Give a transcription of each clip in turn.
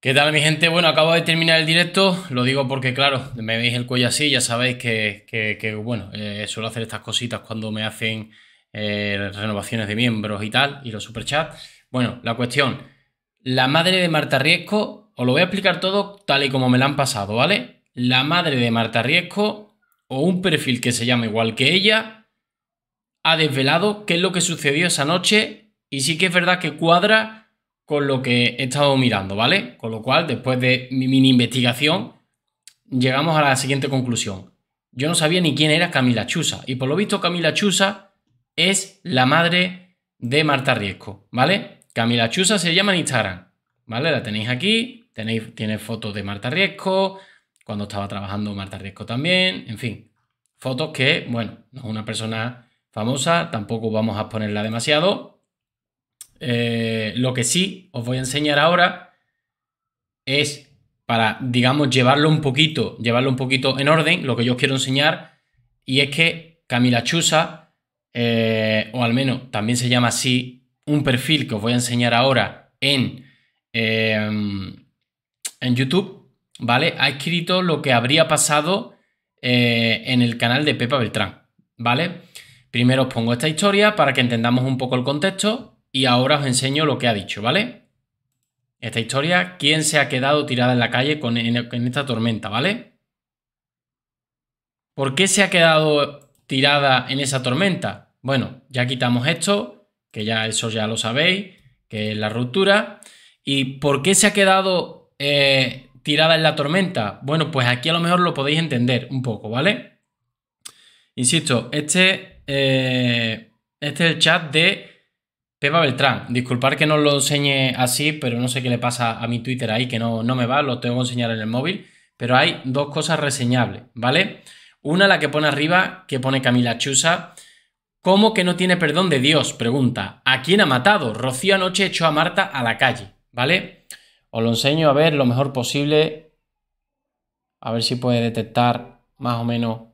¿Qué tal mi gente? Bueno, acabo de terminar el directo, lo digo porque claro, me veis el cuello así, ya sabéis que, bueno, eh, suelo hacer estas cositas cuando me hacen eh, renovaciones de miembros y tal, y los superchats. Bueno, la cuestión, la madre de Marta Riesco, os lo voy a explicar todo tal y como me la han pasado, ¿vale? La madre de Marta Riesco, o un perfil que se llama igual que ella, ha desvelado qué es lo que sucedió esa noche, y sí que es verdad que cuadra con lo que he estado mirando, ¿vale? Con lo cual, después de mi mini investigación, llegamos a la siguiente conclusión. Yo no sabía ni quién era Camila Chusa. Y por lo visto, Camila Chusa es la madre de Marta Riesco, ¿vale? Camila Chusa se llama en ¿vale? La tenéis aquí, tenéis, tiene fotos de Marta Riesco, cuando estaba trabajando Marta Riesco también, en fin. Fotos que, bueno, no es una persona famosa, tampoco vamos a ponerla demasiado, eh, lo que sí os voy a enseñar ahora es para, digamos, llevarlo un poquito, llevarlo un poquito en orden, lo que yo os quiero enseñar, y es que Camila Chusa, eh, o al menos también se llama así, un perfil que os voy a enseñar ahora en, eh, en YouTube, ¿vale? Ha escrito lo que habría pasado en el canal de Pepa Beltrán, ¿vale? Primero os pongo esta historia para que entendamos un poco el contexto, y ahora os enseño lo que ha dicho, ¿vale? Esta historia, ¿quién se ha quedado tirada en la calle con, en, esta tormenta, ¿vale? ¿Por qué se ha quedado tirada en esa tormenta? Bueno, ya quitamos esto, que ya eso ya lo sabéis, que es la ruptura. ¿Y por qué se ha quedado eh, tirada en la tormenta? Bueno, pues aquí a lo mejor lo podéis entender un poco, ¿vale? Insisto, este, eh, este es el chat de Pepa Beltrán, disculpar que no lo enseñe así, pero no sé qué le pasa a mi Twitter ahí, que no, no me va, lo tengo que enseñar en el móvil, pero hay dos cosas reseñables, ¿vale? Una, la que pone arriba, que pone Camila Chusa. ¿Cómo que no tiene perdón de Dios? Pregunta. ¿A quién ha matado? Rocío anoche echó a Marta a la calle, ¿vale? Os lo enseño a ver lo mejor posible. A ver si puede detectar más o menos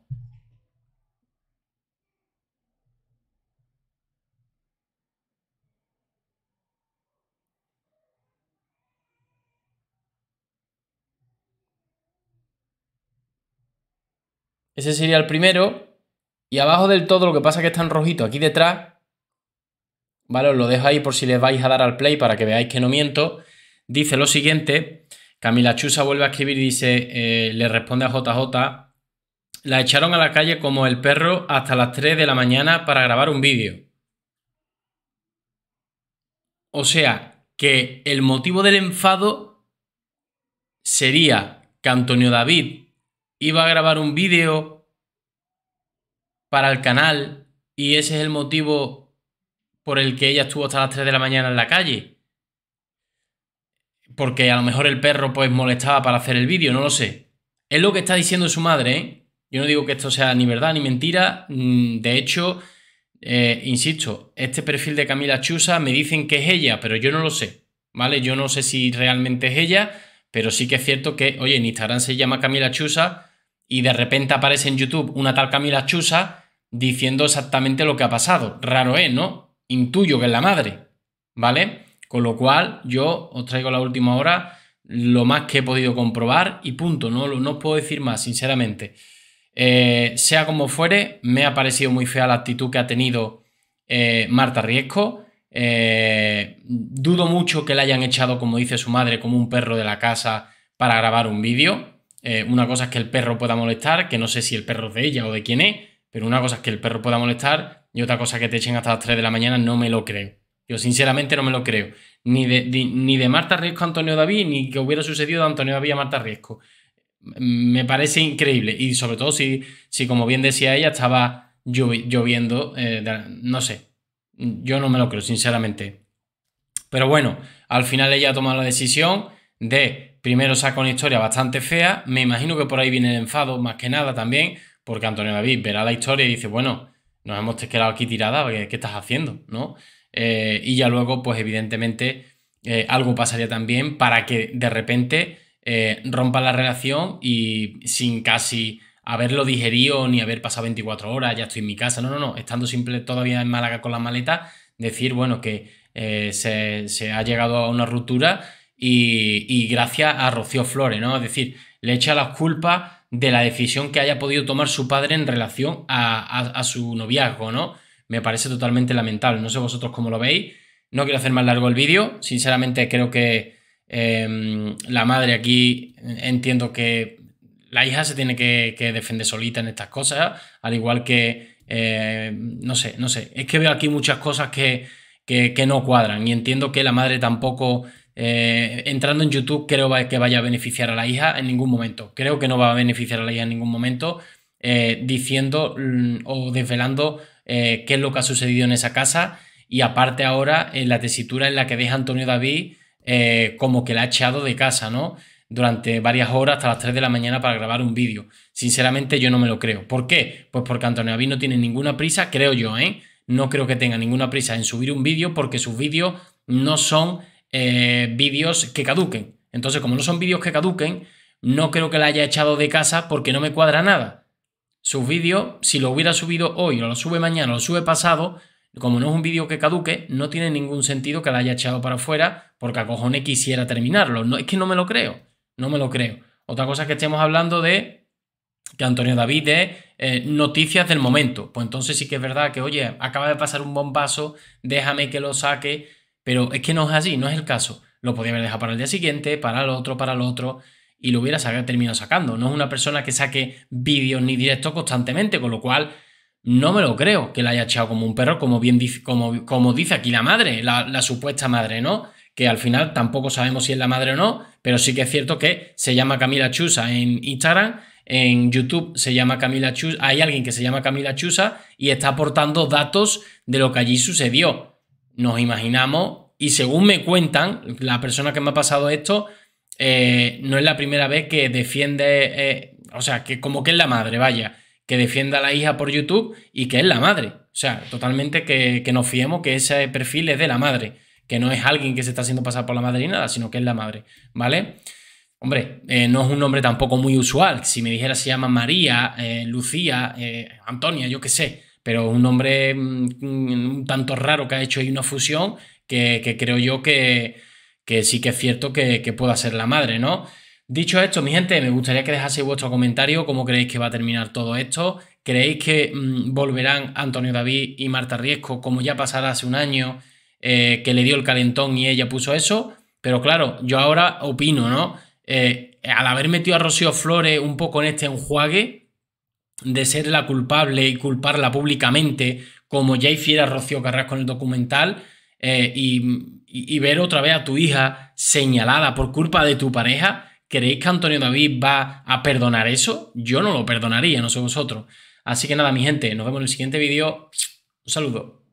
Ese sería el primero. Y abajo del todo, lo que pasa es que está en rojito aquí detrás. Vale, os lo dejo ahí por si les vais a dar al play para que veáis que no miento. Dice lo siguiente. Camila Chusa vuelve a escribir y dice, eh, le responde a JJ, la echaron a la calle como el perro hasta las 3 de la mañana para grabar un vídeo. O sea, que el motivo del enfado sería que Antonio David iba a grabar un vídeo para el canal y ese es el motivo por el que ella estuvo hasta las 3 de la mañana en la calle. Porque a lo mejor el perro pues molestaba para hacer el vídeo, no lo sé. Es lo que está diciendo su madre, ¿eh? Yo no digo que esto sea ni verdad ni mentira. Mm, de hecho, eh, insisto, este perfil de Camila Chusa me dicen que es ella, pero yo no lo sé. ¿Vale? Yo no sé si realmente es ella pero sí que es cierto que, oye, en Instagram se llama Camila Chusa y de repente aparece en YouTube una tal Camila Chusa diciendo exactamente lo que ha pasado. Raro es, ¿no? Intuyo que es la madre, ¿vale? Con lo cual yo os traigo la última hora lo más que he podido comprobar y punto, no, no os puedo decir más, sinceramente. Eh, sea como fuere, me ha parecido muy fea la actitud que ha tenido eh, Marta Riesco. Eh, dudo mucho que la hayan echado, como dice su madre, como un perro de la casa para grabar un vídeo. Eh, una cosa es que el perro pueda molestar, que no sé si el perro es de ella o de quién es, pero una cosa es que el perro pueda molestar y otra cosa que te echen hasta las 3 de la mañana, no me lo creo. Yo sinceramente no me lo creo. Ni de, ni de Marta Riesco a Antonio David, ni que hubiera sucedido de Antonio David a Marta Riesco. Me parece increíble. Y sobre todo si, si como bien decía ella, estaba lloviendo, eh, no sé, yo no me lo creo, sinceramente. Pero bueno, al final ella ha tomado la decisión de, primero saca una historia bastante fea, me imagino que por ahí viene el enfado, más que nada también, porque Antonio David verá la historia y dice, bueno, nos hemos quedado aquí tirada, ¿qué, estás haciendo? ¿No? Eh, y ya luego, pues evidentemente, eh, algo pasaría también para que de repente eh, rompa la relación y sin casi haberlo digerido ni haber pasado 24 horas, ya estoy en mi casa. No, no, no. Estando simple todavía en Málaga con la maleta, decir, bueno, que eh, se, ha llegado a una ruptura y, gracias a Rocío Flores, ¿no? Es decir, le echa las culpas de la decisión que haya podido tomar su padre en relación a, su noviazgo, ¿no? Me parece totalmente lamentable. No sé vosotros cómo lo veis. No quiero hacer más largo el vídeo. Sinceramente creo que em, la madre aquí entiendo que la hija se tiene que, defender solita en estas cosas, al igual que, eh, no sé, no sé, es que veo aquí muchas cosas que, no cuadran y entiendo que la madre tampoco, eh, entrando en YouTube, creo que vaya a beneficiar a la hija en ningún momento, creo que no va a beneficiar a la hija en ningún momento eh, diciendo mm, o desvelando qué es lo que ha sucedido en esa casa y aparte ahora en la tesitura en la que deja Antonio David como que la ha echado de casa, ¿no? durante varias horas hasta las 3 de la mañana para grabar un vídeo. Sinceramente yo no me lo creo. ¿Por qué? Pues porque Antonio David no tiene ninguna prisa, creo yo, ¿eh? No creo que tenga ninguna prisa en subir un vídeo porque sus vídeos no son eh, vídeos que caduquen. Entonces, como no son vídeos que caduquen, no creo que la haya echado de casa porque no me cuadra nada. Sus vídeos, si lo hubiera subido hoy, o lo sube mañana, o lo sube pasado, como no es un vídeo que caduque, no tiene ningún sentido que la haya echado para afuera porque a cojones quisiera terminarlo. No, es que no me lo creo. No me lo creo. Otra cosa que estemos hablando de que Antonio David es eh, noticias del momento. Pues entonces sí que es verdad que, oye, acaba de pasar un bombazo, déjame que lo saque, pero es que no es así, no es el caso. Lo podía haber dejado para el día siguiente, para el otro, para el otro, y lo hubiera terminado sacando. No es una persona que saque vídeos ni directos constantemente, con lo cual no me lo creo que la haya echado como un perro, como, bien dice, como, como dice aquí la madre, la supuesta madre, ¿no? Que al final tampoco sabemos si es la madre o no, pero sí que es cierto que se llama Camila Chusa en Instagram, en YouTube se llama Camila Chusa, hay alguien que se llama Camila Chusa y está aportando datos de lo que allí sucedió. Nos imaginamos, y según me cuentan, la persona que me ha pasado esto, eh, no es la primera vez que defiende, eh, o sea, que como que es la madre, vaya, que defienda a la hija por YouTube y que es la madre. O sea, totalmente que, que nos fiemos que ese perfil es de la madre que no es alguien que se está haciendo pasar por la madre ni nada, sino que es la madre, ¿vale? Hombre, eh, no es un nombre tampoco muy usual. Si me dijera se llama María, eh, Lucía, eh, Antonia, yo qué sé, pero es un nombre mm, un tanto raro que ha hecho ahí una fusión que, creo yo que, que, sí que es cierto que, pueda ser la madre, ¿no? Dicho esto, mi gente, me gustaría que dejaseis vuestro comentario, cómo creéis que va a terminar todo esto. ¿Creéis que mm, volverán Antonio David y Marta Riesco como ya pasará hace un año? Eh, que le dio el calentón y ella puso eso. Pero claro, yo ahora opino, ¿no? Eh, al haber metido a Rocío Flores un poco en este enjuague de ser la culpable y culparla públicamente, como ya hiciera Rocío Carrasco en el documental, eh, y, ver otra vez a tu hija señalada por culpa de tu pareja, ¿creéis que Antonio David va a perdonar eso? Yo no lo perdonaría, no sé vosotros. Así que nada, mi gente, nos vemos en el siguiente vídeo. Un saludo.